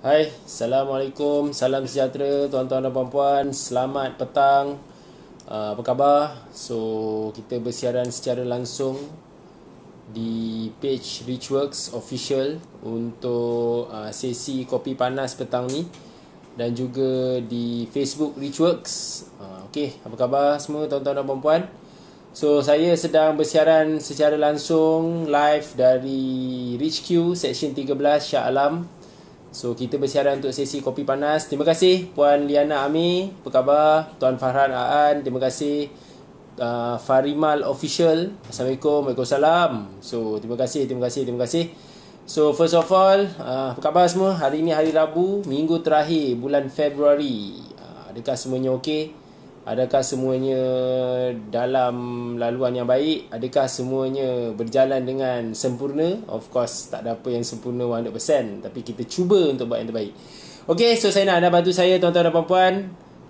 Hai, Assalamualaikum, salam sejahtera tuan-tuan dan puan-puan Selamat petang, uh, apa khabar? So, kita bersiaran secara langsung di page Richworks Official Untuk uh, sesi kopi panas petang ni Dan juga di Facebook Richworks uh, ah, Okay, apa khabar semua tuan-tuan dan puan-puan? So saya sedang bersiaran secara langsung live dari RichQ Section 13 Sya'alam. So kita bersiaran untuk sesi kopi panas. Terima kasih Puan Liana Ami, apa khabar? Tuan Farhan Aan, terima kasih. Uh, Farimal Official. Assalamualaikum, Waalaikumsalam. So terima kasih, terima kasih, terima kasih. So first of all, uh, apa khabar semua? Hari ini hari Rabu, minggu terakhir bulan Februari. Uh, adakah semuanya okey? Adakah semuanya dalam laluan yang baik? Adakah semuanya berjalan dengan sempurna? Of course, tak ada apa yang sempurna 100%. Tapi kita cuba untuk buat yang terbaik. Okay, so saya nak anda bantu saya, tuan-tuan dan puan-puan.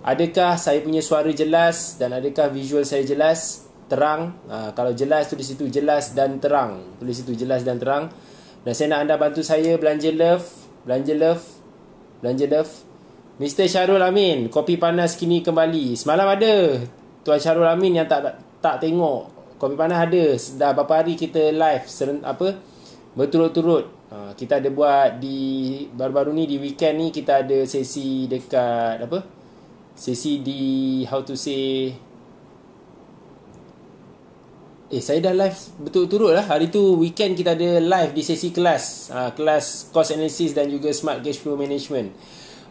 Adakah saya punya suara jelas dan adakah visual saya jelas, terang? Uh, kalau jelas, tulis situ jelas dan terang. Tulis situ jelas dan terang. Dan saya nak anda bantu saya belanja love. Belanja love. Belanja love. Mr. Syarul Amin, kopi panas kini kembali. Semalam ada Tuan Syarul Amin yang tak tak tengok. Kopi panas ada. Dah beberapa hari kita live seren, apa berturut-turut. Ha, kita ada buat di baru-baru ni di weekend ni kita ada sesi dekat apa? Sesi di how to say Eh saya dah live betul-betul lah Hari tu weekend kita ada live di sesi kelas uh, Kelas cost analysis dan juga smart cash flow management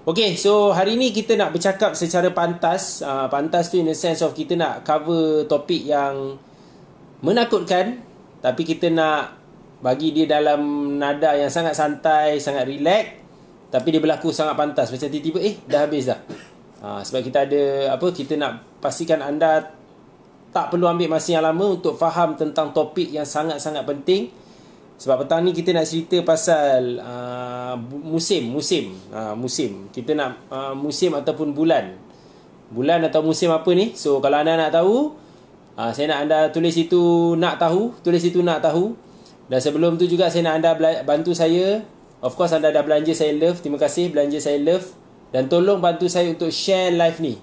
Okay, so hari ni kita nak bercakap secara pantas. Uh, pantas tu in the sense of kita nak cover topik yang menakutkan. Tapi kita nak bagi dia dalam nada yang sangat santai, sangat relax. Tapi dia berlaku sangat pantas. Macam tiba-tiba, eh dah habis dah. Uh, sebab kita ada, apa, kita nak pastikan anda tak perlu ambil masa yang lama untuk faham tentang topik yang sangat-sangat penting. Sebab petang ni kita nak cerita pasal uh, musim, musim, uh, musim. Kita nak uh, musim ataupun bulan. Bulan atau musim apa ni? So kalau anda nak tahu, uh, saya nak anda tulis itu nak tahu, tulis itu nak tahu. Dan sebelum tu juga saya nak anda bantu saya. Of course anda dah belanja saya love. Terima kasih belanja saya love. Dan tolong bantu saya untuk share live ni.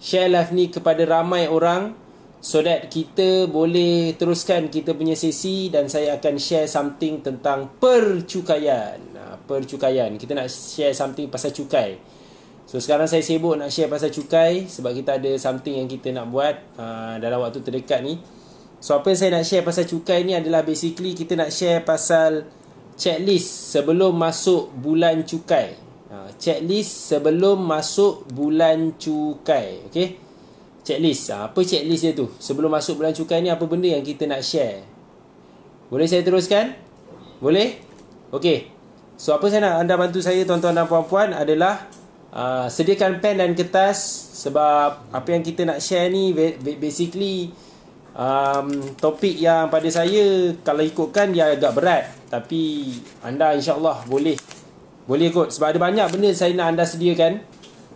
Share live ni kepada ramai orang so that kita boleh teruskan kita punya sesi dan saya akan share something tentang percukaian. Ha, percukaian. Kita nak share something pasal cukai. So sekarang saya sibuk nak share pasal cukai sebab kita ada something yang kita nak buat uh, dalam waktu terdekat ni. So apa yang saya nak share pasal cukai ni adalah basically kita nak share pasal checklist sebelum masuk bulan cukai. Uh, checklist sebelum masuk bulan cukai. Okay checklist. Ah, apa checklist dia tu? Sebelum masuk bulan cukai ni apa benda yang kita nak share? Boleh saya teruskan? Boleh? Okey. So apa saya nak anda bantu saya tuan-tuan dan puan-puan adalah uh, sediakan pen dan kertas sebab apa yang kita nak share ni basically um, topik yang pada saya kalau ikutkan dia agak berat tapi anda insyaallah boleh boleh ikut sebab ada banyak benda saya nak anda sediakan.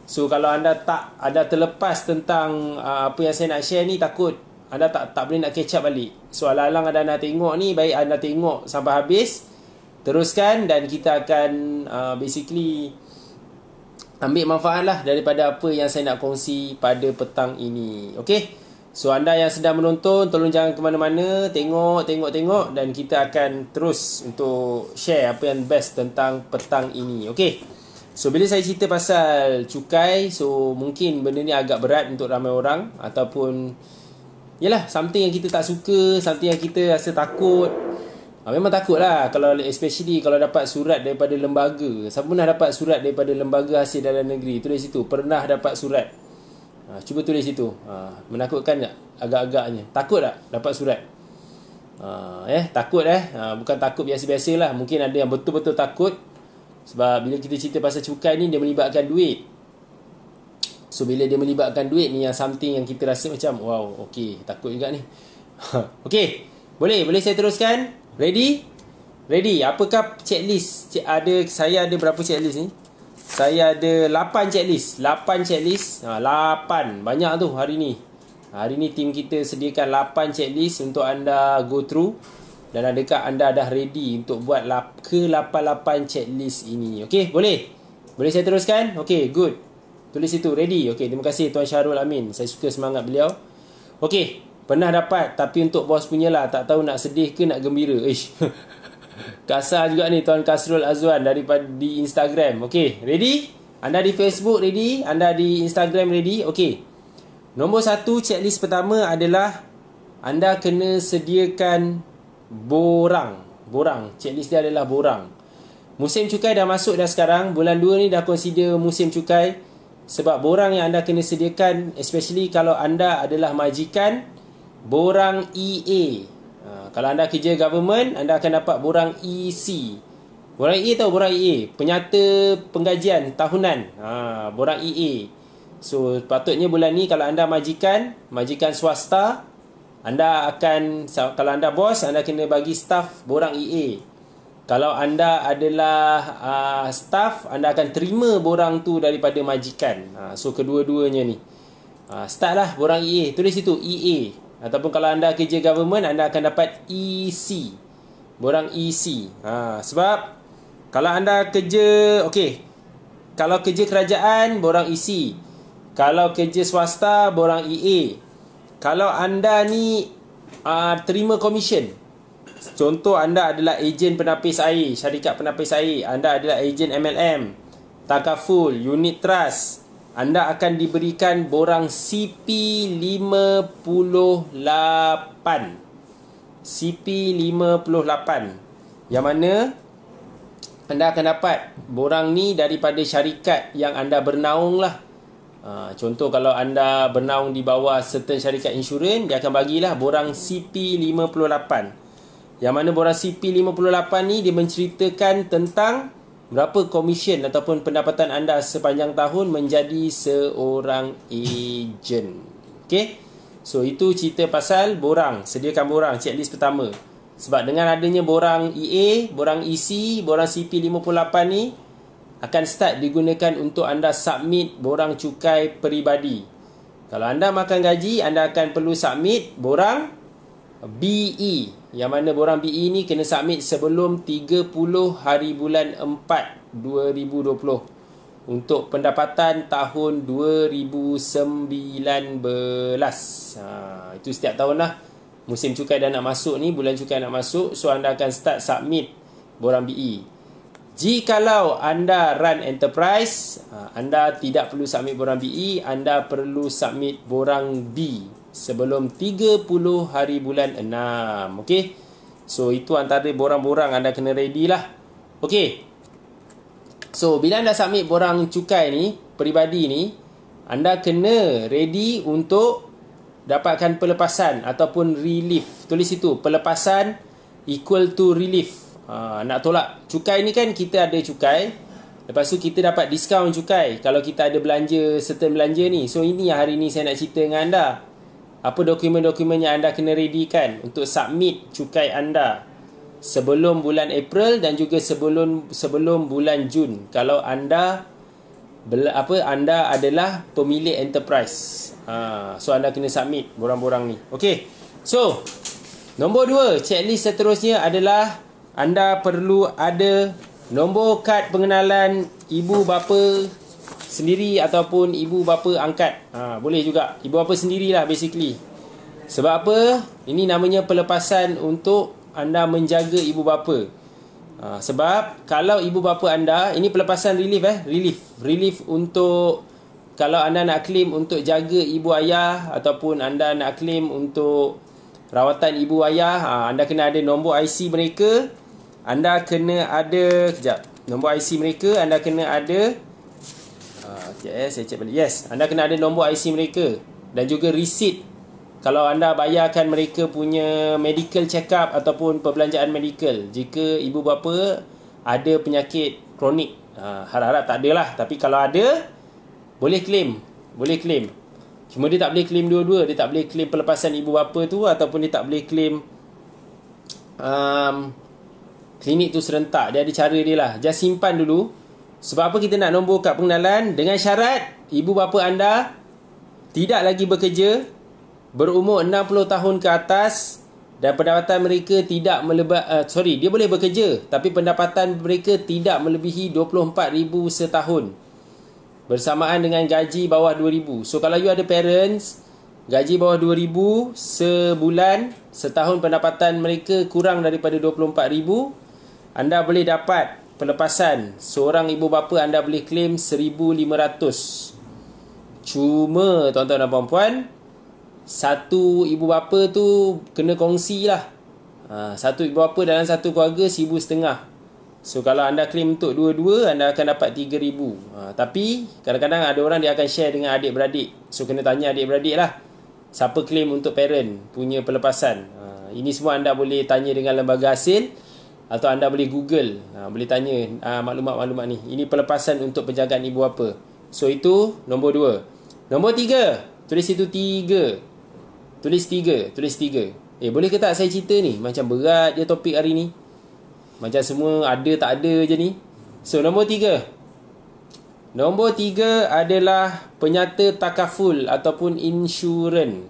So kalau anda tak ada terlepas tentang uh, apa yang saya nak share ni takut anda tak tak boleh nak catch up balik. So alang-alang anda nak tengok ni baik anda tengok sampai habis. Teruskan dan kita akan uh, basically ambil manfaat lah daripada apa yang saya nak kongsi pada petang ini. Okay. So anda yang sedang menonton tolong jangan ke mana-mana. Tengok, tengok, tengok dan kita akan terus untuk share apa yang best tentang petang ini. Okay. So bila saya cerita pasal cukai So mungkin benda ni agak berat untuk ramai orang Ataupun Yelah something yang kita tak suka Something yang kita rasa takut ha, Memang takut lah kalau, Especially kalau dapat surat daripada lembaga Siapa pernah dapat surat daripada lembaga hasil dalam negeri Tulis situ Pernah dapat surat ha, Cuba tulis situ ha, Menakutkan tak? Agak-agaknya Takut tak dapat surat? Ha, eh takut eh ha, bukan takut biasa-biasalah mungkin ada yang betul-betul takut sebab bila kita cerita pasal cukai ni dia melibatkan duit. So bila dia melibatkan duit ni yang something yang kita rasa macam wow, okey, takut juga ni. okey. Boleh, boleh saya teruskan? Ready? Ready. Apakah checklist? Ada saya ada berapa checklist ni? Saya ada 8 checklist. 8 checklist. Ha, 8. Banyak tu hari ni. Hari ni tim kita sediakan 8 checklist untuk anda go through dan adakah anda dah ready untuk buat ke-88 checklist ini okey boleh boleh saya teruskan okey good tulis itu ready okey terima kasih tuan Syarul Amin saya suka semangat beliau okey pernah dapat tapi untuk bos punya lah tak tahu nak sedih ke nak gembira ish kasar juga ni tuan Kasrul Azwan daripada di Instagram okey ready anda di Facebook ready anda di Instagram ready okey Nombor satu checklist pertama adalah anda kena sediakan borang borang checklist dia adalah borang musim cukai dah masuk dah sekarang bulan 2 ni dah consider musim cukai sebab borang yang anda kena sediakan especially kalau anda adalah majikan borang EA ha, kalau anda kerja government anda akan dapat borang EC borang EA tau borang EA penyata penggajian tahunan ha, borang EA so patutnya bulan ni kalau anda majikan majikan swasta anda akan kalau anda bos anda kena bagi staff borang EA. Kalau anda adalah uh, staff anda akan terima borang tu daripada majikan. Uh, so kedua-duanya ni. Uh, ah, startlah borang EA. Tulis situ EA ataupun kalau anda kerja government anda akan dapat EC. Borang EC. Uh, sebab kalau anda kerja okay. Kalau kerja kerajaan borang EC. Kalau kerja swasta borang EA kalau anda ni uh, terima komisen contoh anda adalah ejen penapis air syarikat penapis air anda adalah ejen MLM takaful unit trust anda akan diberikan borang CP58 CP58 yang mana anda akan dapat borang ni daripada syarikat yang anda bernaung lah Uh, contoh kalau anda bernaung di bawah certain syarikat insurans, dia akan bagilah borang CP58. Yang mana borang CP58 ni dia menceritakan tentang berapa komisen ataupun pendapatan anda sepanjang tahun menjadi seorang ejen. Okay? So itu cerita pasal borang, sediakan borang checklist pertama. Sebab dengan adanya borang EA, borang EC, borang CP58 ni akan start digunakan untuk anda submit borang cukai peribadi. Kalau anda makan gaji, anda akan perlu submit borang BE. Yang mana borang BE ini kena submit sebelum 30 hari bulan 4 2020 untuk pendapatan tahun 2019. Ha, itu setiap tahun lah. Musim cukai dah nak masuk ni, bulan cukai nak masuk. So, anda akan start submit borang BE. Jikalau anda run enterprise, ha, anda tidak perlu submit borang BE, anda perlu submit borang B sebelum 30 hari bulan 6. okay? So itu antara borang-borang anda kena ready lah. okay? So bila anda submit borang cukai ni, peribadi ni, anda kena ready untuk dapatkan pelepasan ataupun relief. Tulis itu, pelepasan equal to relief. Ha, nak tolak cukai ni kan kita ada cukai Lepas tu kita dapat diskaun cukai Kalau kita ada belanja certain belanja ni So ini hari ni saya nak cerita dengan anda Apa dokumen-dokumen yang anda kena ready kan Untuk submit cukai anda Sebelum bulan April dan juga sebelum sebelum bulan Jun Kalau anda apa anda adalah pemilik enterprise ha, So anda kena submit borang-borang ni Okay So Nombor dua checklist seterusnya adalah anda perlu ada nombor kad pengenalan ibu bapa sendiri ataupun ibu bapa angkat. Ha, boleh juga. Ibu bapa sendirilah basically. Sebab apa? Ini namanya pelepasan untuk anda menjaga ibu bapa. Ha, sebab kalau ibu bapa anda, ini pelepasan relief eh, relief. Relief untuk kalau anda nak claim untuk jaga ibu ayah ataupun anda nak claim untuk rawatan ibu ayah, ha, anda kena ada nombor IC mereka anda kena ada kejap nombor IC mereka anda kena ada ah uh, eh, yes, saya check balik yes anda kena ada nombor IC mereka dan juga receipt kalau anda bayarkan mereka punya medical check up ataupun perbelanjaan medical jika ibu bapa ada penyakit kronik ah, harap-harap tak adalah tapi kalau ada boleh claim boleh claim cuma dia tak boleh claim dua-dua dia tak boleh claim pelepasan ibu bapa tu ataupun dia tak boleh claim um, klinik tu serentak. Dia ada cara dia lah. Just simpan dulu. Sebab apa kita nak nombor kad pengenalan dengan syarat ibu bapa anda tidak lagi bekerja, berumur 60 tahun ke atas dan pendapatan mereka tidak melebih eh, uh, sorry, dia boleh bekerja tapi pendapatan mereka tidak melebihi 24,000 setahun. Bersamaan dengan gaji bawah 2,000. So kalau you ada parents gaji bawah 2,000 sebulan, setahun pendapatan mereka kurang daripada 24,000 anda boleh dapat pelepasan seorang ibu bapa anda boleh claim 1500 cuma tuan-tuan dan puan-puan satu ibu bapa tu kena kongsi lah ha, satu ibu bapa dalam satu keluarga seribu setengah so kalau anda claim untuk dua-dua anda akan dapat 3000 ha, tapi kadang-kadang ada orang dia akan share dengan adik-beradik so kena tanya adik-beradik lah siapa claim untuk parent punya pelepasan ha, ini semua anda boleh tanya dengan lembaga hasil atau anda boleh google uh, boleh tanya uh, maklumat-maklumat ni ini pelepasan untuk penjagaan ibu apa so itu nombor dua. nombor tiga, tulis itu tiga, tulis tiga, tulis tiga. eh boleh ke tak saya cerita ni macam berat je topik hari ni macam semua ada tak ada je ni so nombor tiga. Nombor tiga adalah penyata takaful ataupun insurans.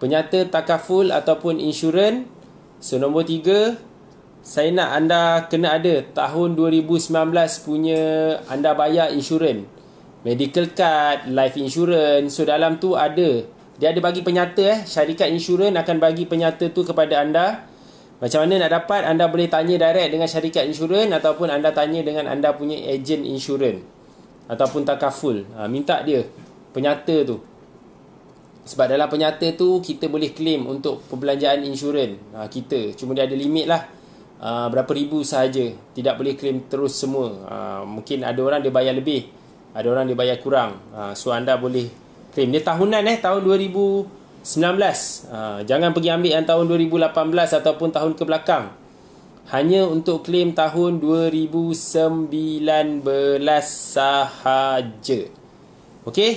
Penyata takaful ataupun insurans. So, nombor tiga, saya nak anda kena ada tahun 2019 punya anda bayar insurans medical card, life insurance. So dalam tu ada dia ada bagi penyata eh syarikat insurans akan bagi penyata tu kepada anda. Macam mana nak dapat? Anda boleh tanya direct dengan syarikat insurans ataupun anda tanya dengan anda punya agent insurans ataupun takaful. Ha, minta dia penyata tu. Sebab dalam penyata tu kita boleh claim untuk perbelanjaan insurans ha, kita. Cuma dia ada limit lah. Ah, berapa ribu sahaja tidak boleh claim terus semua uh, mungkin ada orang dia bayar lebih ada orang dia bayar kurang uh, so anda boleh claim dia tahunan eh tahun 2019. 19. jangan pergi ambil yang tahun 2018 ataupun tahun ke belakang. Hanya untuk claim tahun 2019 sahaja. Okay,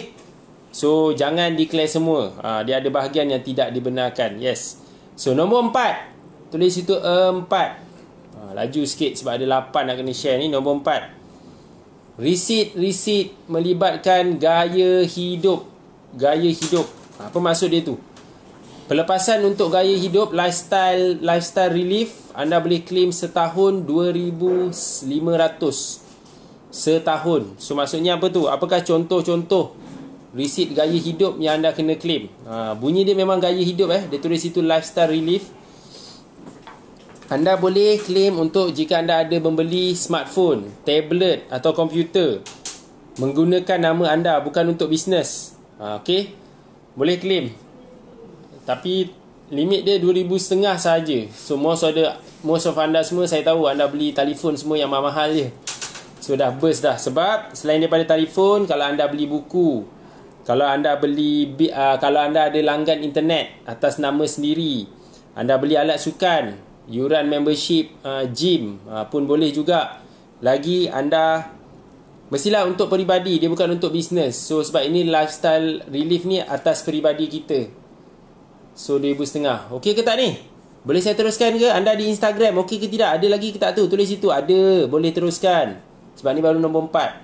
So jangan declare semua. Ha, dia ada bahagian yang tidak dibenarkan. Yes. So nombor empat, Tulis situ empat. Ah, laju sikit sebab ada 8 nak kena share ni nombor 4 Risit-risit melibatkan gaya hidup Gaya hidup ah, Apa maksud dia tu? Pelepasan untuk gaya hidup Lifestyle lifestyle relief Anda boleh claim setahun 2,500 Setahun So maksudnya apa tu? Apakah contoh-contoh Risit gaya hidup yang anda kena claim ha, Bunyi dia memang gaya hidup eh Dia tulis itu lifestyle relief anda boleh claim untuk jika anda ada membeli smartphone, tablet atau komputer menggunakan nama anda bukan untuk bisnes. Ha, okay? Boleh claim. Tapi limit dia RM2,500 sahaja. So most of, the, most of anda semua saya tahu anda beli telefon semua yang mahal-mahal je. So dah burst dah. Sebab selain daripada telefon, kalau anda beli buku, kalau anda beli uh, kalau anda ada langgan internet atas nama sendiri, anda beli alat sukan, yuran membership uh, gym uh, pun boleh juga lagi anda mestilah untuk peribadi dia bukan untuk bisnes so sebab ini lifestyle relief ni atas peribadi kita so dua 2500 okey ke tak ni boleh saya teruskan ke anda di Instagram okey ke tidak ada lagi ke tak tu tulis situ ada boleh teruskan sebab ni baru nombor empat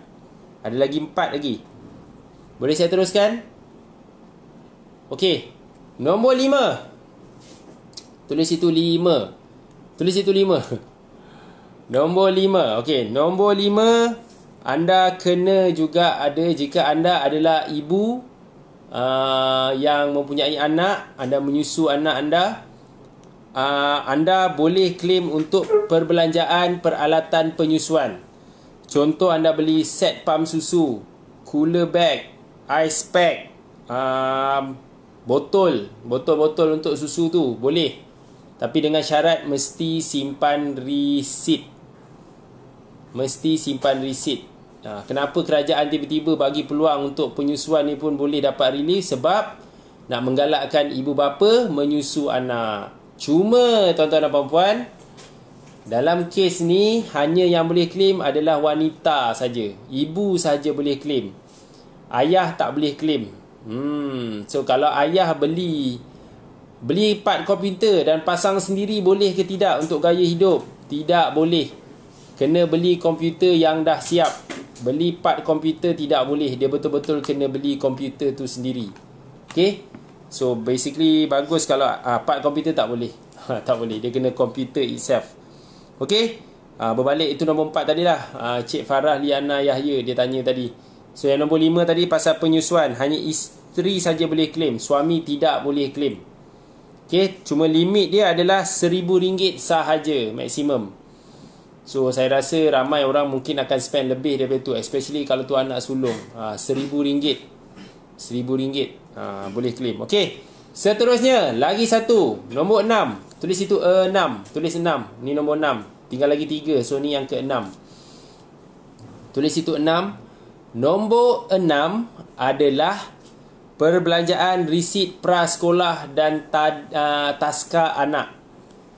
ada lagi empat lagi boleh saya teruskan okey nombor lima tulis situ lima Tulis itu lima. Nombor lima. Okey, nombor lima. Anda kena juga ada jika anda adalah ibu uh, yang mempunyai anak. Anda menyusu anak anda. Uh, anda boleh klaim untuk perbelanjaan peralatan penyusuan. Contoh anda beli set pump susu, cooler bag, ice pack, uh, botol, botol-botol untuk susu tu boleh. Tapi dengan syarat mesti simpan resit, Mesti simpan resit. Ha, kenapa kerajaan tiba-tiba bagi peluang untuk penyusuan ni pun boleh dapat relief? Sebab nak menggalakkan ibu bapa menyusu anak. Cuma tuan-tuan dan puan-puan, dalam kes ni hanya yang boleh claim adalah wanita saja. Ibu saja boleh claim. Ayah tak boleh claim. Hmm, so kalau ayah beli Beli part komputer dan pasang sendiri boleh ke tidak untuk gaya hidup? Tidak boleh. Kena beli komputer yang dah siap. Beli part komputer tidak boleh. Dia betul-betul kena beli komputer tu sendiri. Okay? So basically bagus kalau uh, part komputer tak boleh. tak boleh. Dia kena komputer itself. Okay? Uh, berbalik itu nombor empat tadi lah. Ah, Cik Farah Liana Yahya dia tanya tadi. So yang nombor lima tadi pasal penyusuan. Hanya isteri saja boleh claim. Suami tidak boleh claim. Okay, cuma limit dia adalah seribu ringgit sahaja maksimum. So, saya rasa ramai orang mungkin akan spend lebih daripada tu. Especially kalau tu anak sulung. Ha, RM1,000. RM1,000. Ha, boleh claim. Okay. Seterusnya, lagi satu. Nombor enam. Tulis itu 6. Uh, eh, Tulis enam. Ni nombor enam. Tinggal lagi tiga, So, ni yang ke-6. Tulis itu enam. Nombor enam adalah perbelanjaan risit prasekolah dan ta, uh, ah, taska anak.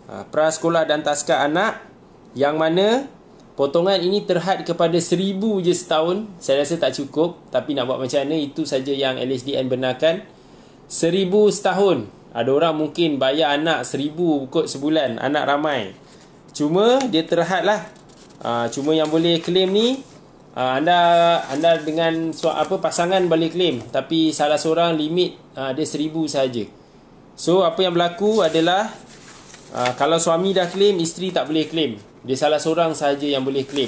Uh, prasekolah dan taska anak yang mana potongan ini terhad kepada seribu je setahun. Saya rasa tak cukup tapi nak buat macam mana itu saja yang LHDN benarkan. Seribu setahun. Ada orang mungkin bayar anak seribu kot sebulan. Anak ramai. Cuma dia terhadlah. lah. Uh, cuma yang boleh claim ni uh, anda anda dengan suap apa pasangan balik claim tapi salah seorang limit uh, dia 1000 saja. So apa yang berlaku adalah uh, kalau suami dah claim isteri tak boleh claim. Dia salah seorang saja yang boleh claim.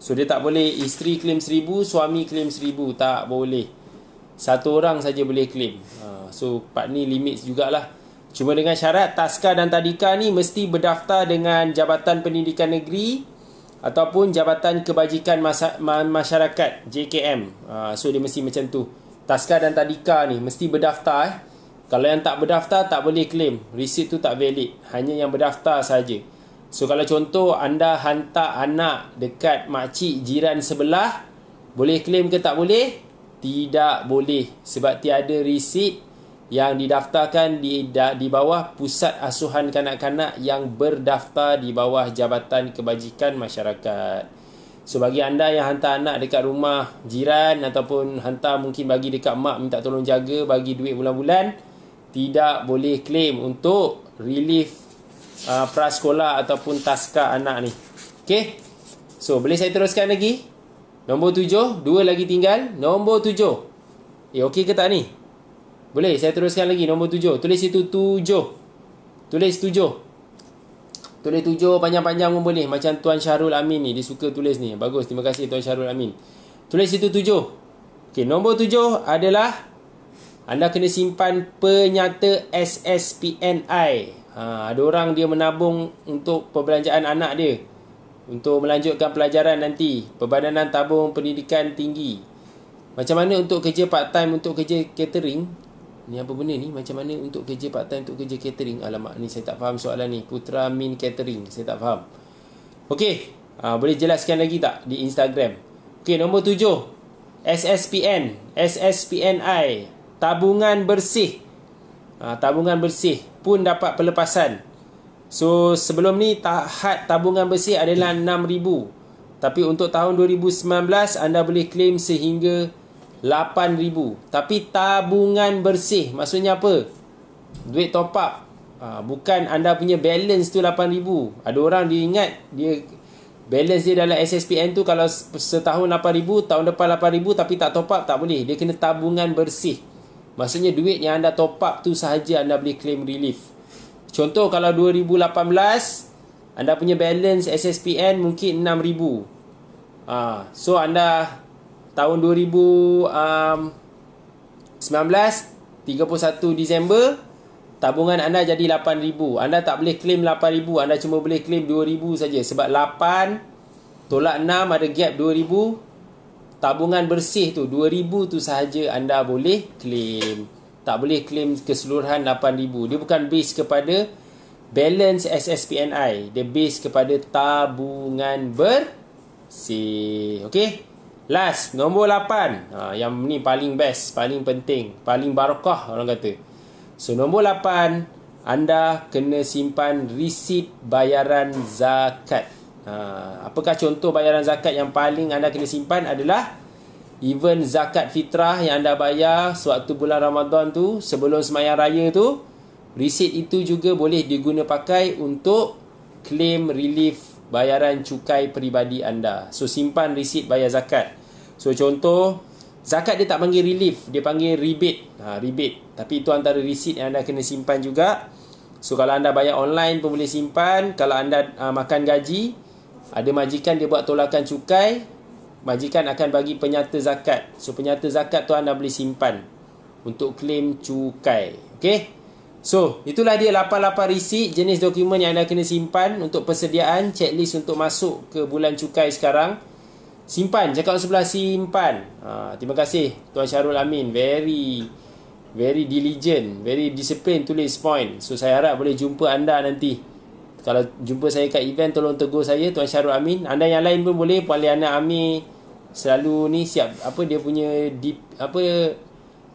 So dia tak boleh isteri claim seribu, suami claim seribu tak boleh. Satu orang saja boleh claim. Uh, so part ni limit jugalah. Cuma dengan syarat taska dan tadika ni mesti berdaftar dengan Jabatan Pendidikan Negeri ataupun Jabatan Kebajikan Masyarakat JKM. Ah, so dia mesti macam tu. Taska dan Tadika ni mesti berdaftar. Eh. Kalau yang tak berdaftar tak boleh claim. resit tu tak valid. Hanya yang berdaftar saja. So kalau contoh anda hantar anak dekat makcik jiran sebelah, boleh claim ke tak boleh? Tidak boleh sebab tiada resit yang didaftarkan di di bawah pusat asuhan kanak-kanak yang berdaftar di bawah Jabatan Kebajikan Masyarakat. So bagi anda yang hantar anak dekat rumah jiran ataupun hantar mungkin bagi dekat mak minta tolong jaga bagi duit bulan-bulan tidak boleh claim untuk relief uh, prasekolah ataupun taska anak ni. Okay? So boleh saya teruskan lagi? Nombor tujuh, dua lagi tinggal. Nombor tujuh. Eh okey ke tak ni? Boleh saya teruskan lagi nombor tujuh Tulis situ tujuh Tulis tujuh Tulis tujuh panjang-panjang pun boleh Macam Tuan Syarul Amin ni Dia suka tulis ni Bagus terima kasih Tuan Syarul Amin Tulis situ tujuh Okey nombor tujuh adalah Anda kena simpan penyata SSPNI ha, Ada orang dia menabung untuk perbelanjaan anak dia Untuk melanjutkan pelajaran nanti Perbadanan tabung pendidikan tinggi macam mana untuk kerja part time untuk kerja catering Ni apa benda ni? Macam mana untuk kerja part time untuk kerja catering? Alamak ni saya tak faham soalan ni. Putra Min Catering. Saya tak faham. Okey. Uh, boleh jelaskan lagi tak di Instagram? Okey nombor tujuh. SSPN. SSPNI. Tabungan bersih. Uh, tabungan bersih pun dapat pelepasan. So sebelum ni tahat tabungan bersih adalah RM6,000. Tapi untuk tahun 2019 anda boleh claim sehingga RM8,000 Tapi tabungan bersih Maksudnya apa? Duit top up ha, Bukan anda punya balance tu RM8,000 Ada orang dia ingat dia Balance dia dalam SSPN tu Kalau setahun RM8,000 Tahun depan RM8,000 Tapi tak top up tak boleh Dia kena tabungan bersih Maksudnya duit yang anda top up tu sahaja anda boleh claim relief Contoh kalau 2018 Anda punya balance SSPN mungkin RM6,000 ha, ah, So anda tahun 2019 31 um, Disember tabungan anda jadi 8000. Anda tak boleh claim 8000, anda cuma boleh claim 2000 saja sebab 8 tolak 6 ada gap 2000. Tabungan bersih tu 2000 tu sahaja anda boleh claim. Tak boleh claim keseluruhan 8000. Dia bukan base kepada balance SSPNI. Dia base kepada tabungan bersih. Okay? Last, nombor 8. Ha, yang ni paling best, paling penting, paling barakah orang kata. So, nombor 8. Anda kena simpan receipt bayaran zakat. Ha, apakah contoh bayaran zakat yang paling anda kena simpan adalah even zakat fitrah yang anda bayar sewaktu bulan Ramadan tu sebelum semayang raya tu receipt itu juga boleh diguna pakai untuk claim relief bayaran cukai peribadi anda so simpan receipt bayar zakat So contoh Zakat dia tak panggil relief Dia panggil rebate ha, Rebate Tapi itu antara receipt yang anda kena simpan juga So kalau anda bayar online pun boleh simpan Kalau anda ha, makan gaji Ada majikan dia buat tolakan cukai Majikan akan bagi penyata zakat So penyata zakat tu anda boleh simpan Untuk klaim cukai Okay So itulah dia 88 receipt Jenis dokumen yang anda kena simpan Untuk persediaan checklist untuk masuk ke bulan cukai sekarang simpan cakap sebelah simpan ha, terima kasih Tuan Syarul Amin very very diligent very disciplined tulis point so saya harap boleh jumpa anda nanti kalau jumpa saya kat event tolong tegur saya Tuan Syarul Amin anda yang lain pun boleh Puan Liana Amir selalu ni siap apa dia punya deep, apa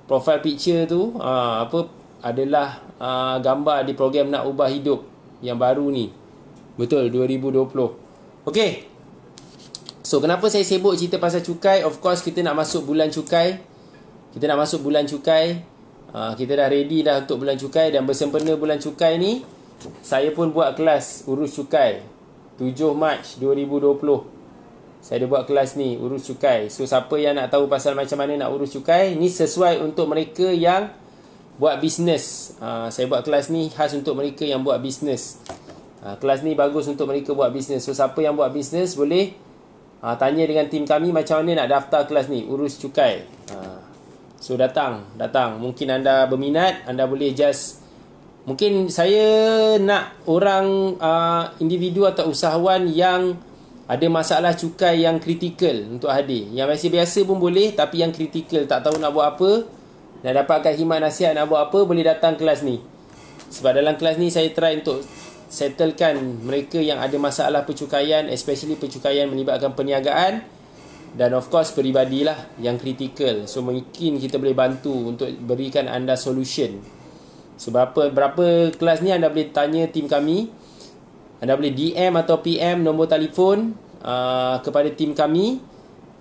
profile picture tu ha, apa adalah ha, gambar di program nak ubah hidup yang baru ni betul 2020 Okay. So kenapa saya sibuk cerita pasal cukai Of course kita nak masuk bulan cukai Kita nak masuk bulan cukai uh, Kita dah ready dah untuk bulan cukai Dan bersempena bulan cukai ni Saya pun buat kelas urus cukai 7 Mac 2020 Saya dah buat kelas ni urus cukai So siapa yang nak tahu pasal macam mana nak urus cukai Ni sesuai untuk mereka yang Buat bisnes uh, Saya buat kelas ni khas untuk mereka yang buat bisnes uh, Kelas ni bagus untuk mereka buat bisnes So siapa yang buat bisnes boleh Ha, tanya dengan tim kami macam mana nak daftar kelas ni urus cukai. Ha. So datang, datang. Mungkin anda berminat, anda boleh just mungkin saya nak orang uh, individu atau usahawan yang ada masalah cukai yang kritikal untuk hadir. Yang masih biasa pun boleh tapi yang kritikal tak tahu nak buat apa, nak dapatkan khidmat nasihat nak buat apa boleh datang kelas ni. Sebab dalam kelas ni saya try untuk settlekan mereka yang ada masalah percukaian especially percukaian melibatkan perniagaan dan of course peribadilah yang kritikal so mungkin kita boleh bantu untuk berikan anda solution sebab so, berapa kelas ni anda boleh tanya tim kami anda boleh DM atau PM nombor telefon uh, kepada tim kami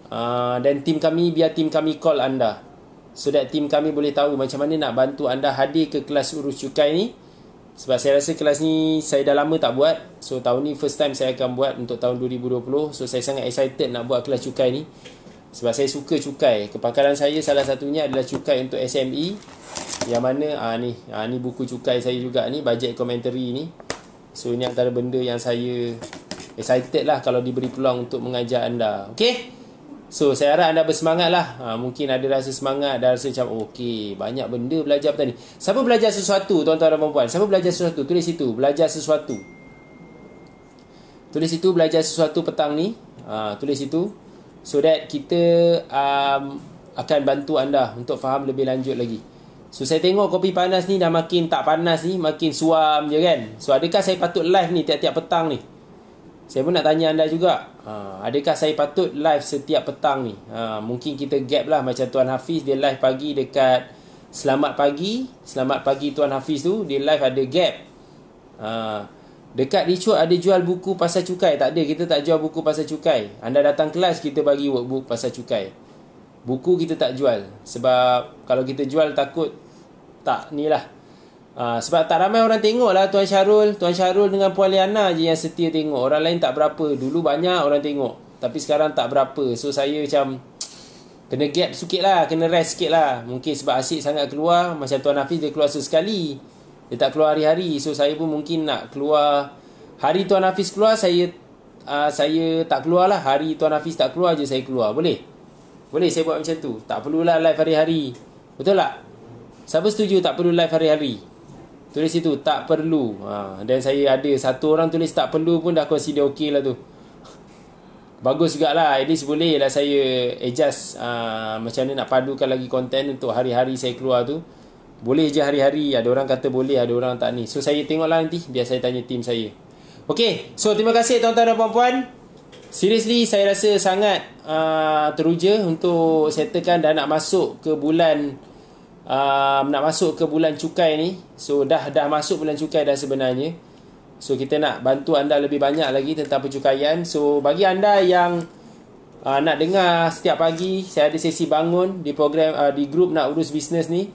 uh, dan tim kami biar tim kami call anda so that tim kami boleh tahu macam mana nak bantu anda hadir ke kelas urus cukai ni sebab saya rasa kelas ni saya dah lama tak buat So tahun ni first time saya akan buat untuk tahun 2020 So saya sangat excited nak buat kelas cukai ni Sebab saya suka cukai Kepakaran saya salah satunya adalah cukai untuk SME Yang mana ah, ni ah, ni buku cukai saya juga ni Budget commentary ni So ini antara benda yang saya excited lah Kalau diberi peluang untuk mengajar anda Okay So saya harap anda bersemangat lah ha, Mungkin ada rasa semangat Dan rasa macam Okay Banyak benda belajar petang ni Siapa belajar sesuatu Tuan-tuan dan perempuan Siapa belajar sesuatu Tulis situ Belajar sesuatu Tulis situ Belajar sesuatu petang ni ha, Tulis situ So that kita um, Akan bantu anda Untuk faham lebih lanjut lagi So saya tengok kopi panas ni Dah makin tak panas ni Makin suam je kan So adakah saya patut live ni Tiap-tiap petang ni saya pun nak tanya anda juga ha, Adakah saya patut live setiap petang ni ha, Mungkin kita gap lah Macam Tuan Hafiz dia live pagi dekat Selamat pagi Selamat pagi Tuan Hafiz tu Dia live ada gap ha, Dekat Richard ada jual buku pasal cukai Tak ada kita tak jual buku pasal cukai Anda datang kelas kita bagi workbook pasal cukai Buku kita tak jual Sebab kalau kita jual takut Tak ni lah Ha, sebab tak ramai orang tengok lah Tuan Syarul. Tuan Syarul dengan Puan Liana je yang setia tengok. Orang lain tak berapa. Dulu banyak orang tengok. Tapi sekarang tak berapa. So saya macam kena gap sikit lah. Kena rest sikit lah. Mungkin sebab asyik sangat keluar. Macam Tuan Hafiz dia keluar sesekali. Dia tak keluar hari-hari. So saya pun mungkin nak keluar. Hari Tuan Hafiz keluar saya uh, saya tak keluar lah. Hari Tuan Hafiz tak keluar je saya keluar. Boleh? Boleh saya buat macam tu. Tak perlulah live hari-hari. Betul tak? Siapa setuju tak perlu live hari-hari? Tulis itu tak perlu. Ha, dan saya ada satu orang tulis tak perlu pun dah consider okey lah tu. Bagus juga lah. At least boleh lah saya adjust uh, macam mana nak padukan lagi konten untuk hari-hari saya keluar tu. Boleh je hari-hari. Ada orang kata boleh, ada orang tak ni. So saya tengok lah nanti. Biar saya tanya tim saya. Okay. So terima kasih tuan-tuan dan puan-puan. Seriously saya rasa sangat uh, teruja untuk settlekan dan nak masuk ke bulan um, nak masuk ke bulan cukai ni so dah dah masuk bulan cukai dah sebenarnya so kita nak bantu anda lebih banyak lagi tentang pencukaian so bagi anda yang uh, nak dengar setiap pagi saya ada sesi bangun di program uh, di grup nak urus bisnes ni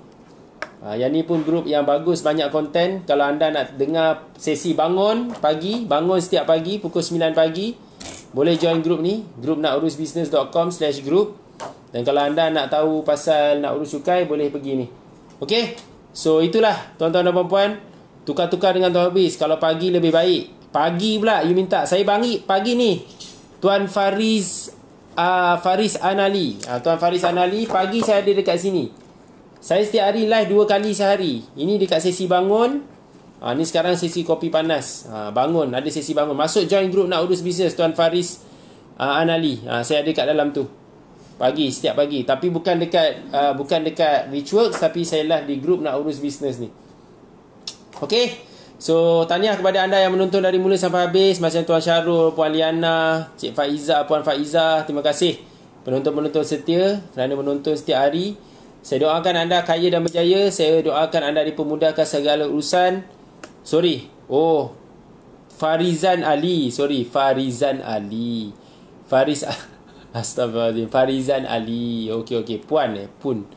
uh, yang ni pun grup yang bagus banyak konten kalau anda nak dengar sesi bangun pagi bangun setiap pagi pukul 9 pagi boleh join grup ni grupnakurusbusiness.com/group dan kalau anda nak tahu pasal nak urus cukai, boleh pergi ni. Okey? So, itulah tuan-tuan dan perempuan. Tukar-tukar dengan Tuan Habis. Kalau pagi lebih baik. Pagi pula, you minta. Saya bangi pagi ni. Tuan Faris uh, ah, Faris Anali. Uh, tuan Faris Anali, pagi saya ada dekat sini. Saya setiap hari live dua kali sehari. Ini dekat sesi bangun. Uh, ni sekarang sesi kopi panas. Uh, bangun, ada sesi bangun. Masuk join group nak urus bisnes Tuan Faris uh, Anali. Uh, saya ada dekat dalam tu pagi setiap pagi tapi bukan dekat uh, bukan dekat Richworks tapi saya lah di grup nak urus bisnes ni Okay so tahniah kepada anda yang menonton dari mula sampai habis macam tuan Syarul puan Liana cik Faiza puan Faiza terima kasih penonton-penonton setia kerana menonton setiap hari saya doakan anda kaya dan berjaya saya doakan anda dipermudahkan segala urusan sorry oh Farizan Ali sorry Farizan Ali Faris. Ali Astagfirullahaladzim Farizan Ali Okey okey Puan eh Pun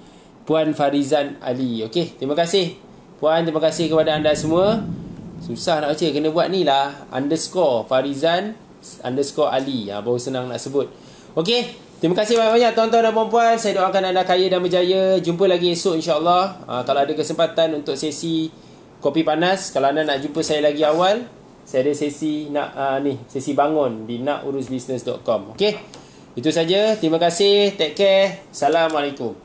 Puan Farizan Ali Okey terima kasih Puan terima kasih kepada anda semua Susah nak baca Kena buat ni lah Underscore Farizan Underscore Ali ha, Baru senang nak sebut Okey Terima kasih banyak-banyak tuan-tuan dan puan-puan. Saya doakan anda kaya dan berjaya. Jumpa lagi esok insyaallah. Ha, kalau ada kesempatan untuk sesi kopi panas, kalau anda nak jumpa saya lagi awal, saya ada sesi nak uh, ni, sesi bangun di nakurusbusiness.com. Okey? Itu saja. Terima kasih. Take care. Assalamualaikum.